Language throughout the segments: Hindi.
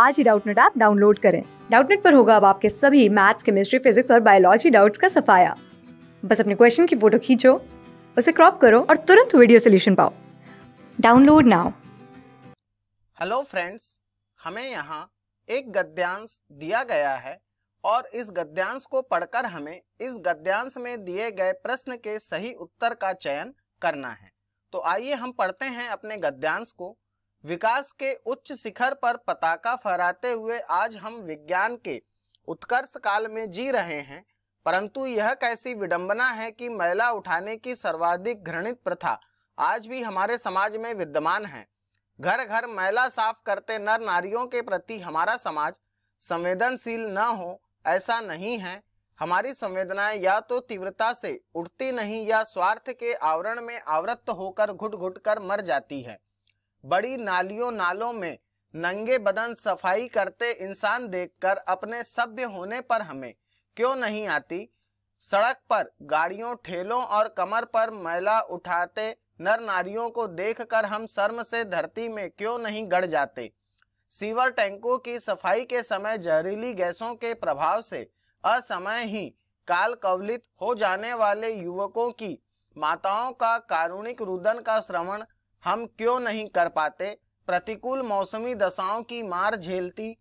आज ही डाउटनेट ऐप डाउनलोड करें डाउटनेट पर होगा अब आपके सभी मैथ्स केमिस्ट्री फिजिक्स और बायोलॉजी डाउट्स का सफाया बस अपने क्वेश्चन की फोटो खींचो उसे क्रॉप करो और तुरंत वीडियो सोल्यूशन पाओ डाउनलोड नाउ हेलो फ्रेंड्स हमें यहाँ एक गद्यांश दिया गया है और इस गद्यांश को पढ़कर हमें इस गद्यांश में दिए गए प्रश्न के सही उत्तर का चयन करना है तो आइए हम पढ़ते हैं अपने गद्यांश को विकास के उच्च शिखर पर पताका फहराते हुए आज हम विज्ञान के उत्कर्ष काल में जी रहे हैं परंतु यह कैसी विडंबना है कि महिला उठाने की सर्वाधिक घृणित प्रथा आज भी हमारे समाज में विद्यमान है घर घर महिला साफ करते नर नारियों के प्रति हमारा समाज संवेदनशील न हो ऐसा नहीं है हमारी संवेदनाएं या तो तीव्रता से उठती नहीं या स्वार्थ के आवरण में आवृत्त होकर घुट घुट कर मर जाती है बड़ी नालियों नालों में नंगे बदन सफाई करते इंसान देखकर अपने सभ्य होने पर हमें क्यों नहीं आती सड़क पर गाड़ियों ठेलों और कमर पर मैला उठाते नर नारियों को देखकर हम शर्म से धरती में क्यों नहीं गड़ जाते सीवर टैंकों की सफाई के समय जहरीली गैसों के प्रभाव से असमय ही काल कवलित हो जाने वाले युवकों की माताओं का कारुणिक रुदन का श्रवण हम क्यों नहीं कर पाते प्रतिकूल मौसमी दशाओं की मार झेलती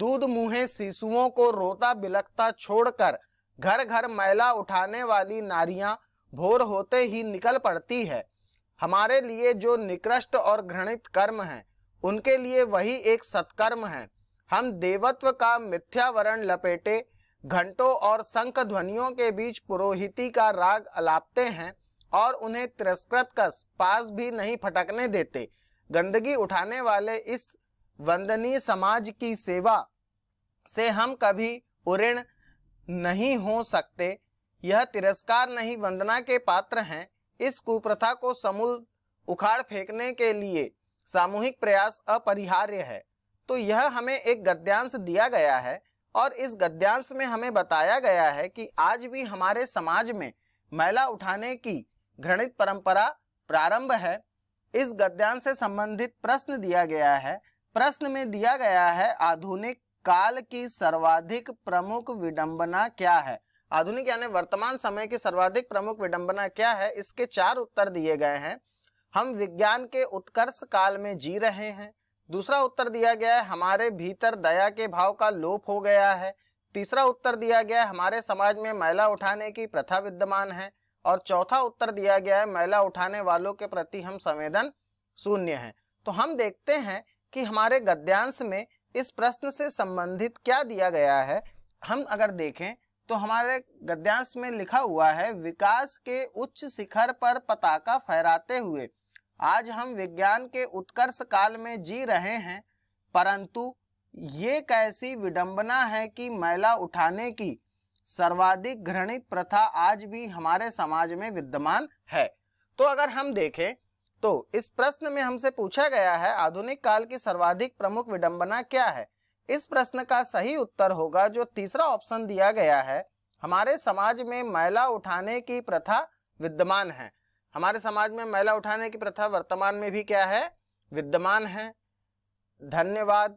दूध मुहे शिशुओं को रोता बिलकता छोड़कर घर घर मैला उठाने वाली नारियां भोर होते ही निकल पड़ती है हमारे लिए जो निकृष्ट और घृणित कर्म है उनके लिए वही एक सत्कर्म है हम देवत्व का मिथ्यावरण लपेटे घंटों और शंख ध्वनियों के बीच पुरोहिति का राग अलापते हैं और उन्हें तिरस्कृत कस पास भी नहीं फटकने देते गंदगी उठाने वाले इस वंदनीय समाज की सेवा से हम कभी उऋण नहीं हो सकते यह तिरस्कार नहीं वंदना के पात्र हैं इस कुप्रथा को समूल उखाड़ फेंकने के लिए सामूहिक प्रयास अपरिहार्य है तो यह हमें एक गद्यांश दिया गया है और इस गद्यांश में हमें बताया गया है कि आज भी हमारे समाज में मैला उठाने की घृणित परंपरा प्रारंभ है इस गद्यांश से संबंधित प्रश्न दिया गया है प्रश्न में दिया गया है आधुनिक काल की सर्वाधिक प्रमुख विडंबना क्या है आधुनिक यानी वर्तमान समय की सर्वाधिक प्रमुख विडंबना क्या है इसके चार उत्तर दिए गए हैं हम विज्ञान के उत्कर्ष काल में जी रहे हैं दूसरा उत्तर दिया गया है हमारे भीतर दया के भाव का लोप हो गया है तीसरा उत्तर दिया गया है हमारे समाज में महिला उठाने की प्रथा विद्यमान है और चौथा उत्तर दिया गया है मैला उठाने वालों के प्रति हम संवेदन शून्य हैं तो हम देखते हैं कि हमारे गद्यांश में इस प्रश्न से संबंधित क्या दिया गया है हम अगर देखें तो हमारे गद्यांश में लिखा हुआ है विकास के उच्च शिखर पर पताका फहराते हुए आज हम विज्ञान के उत्कर्ष काल में जी रहे हैं परंतु ये कैसी विडंबना है कि मैला उठाने की सर्वाधिक घृणित प्रथा आज भी हमारे समाज में विद्यमान है तो अगर हम देखें तो इस प्रश्न में हमसे पूछा गया है आधुनिक काल की सर्वाधिक प्रमुख विडंबना क्या है इस प्रश्न का सही उत्तर होगा जो तीसरा ऑप्शन दिया गया है हमारे समाज में मैला उठाने की प्रथा विद्यमान है हमारे समाज में मैला उठाने की प्रथा वर्तमान में भी क्या है विद्यमान है धन्यवाद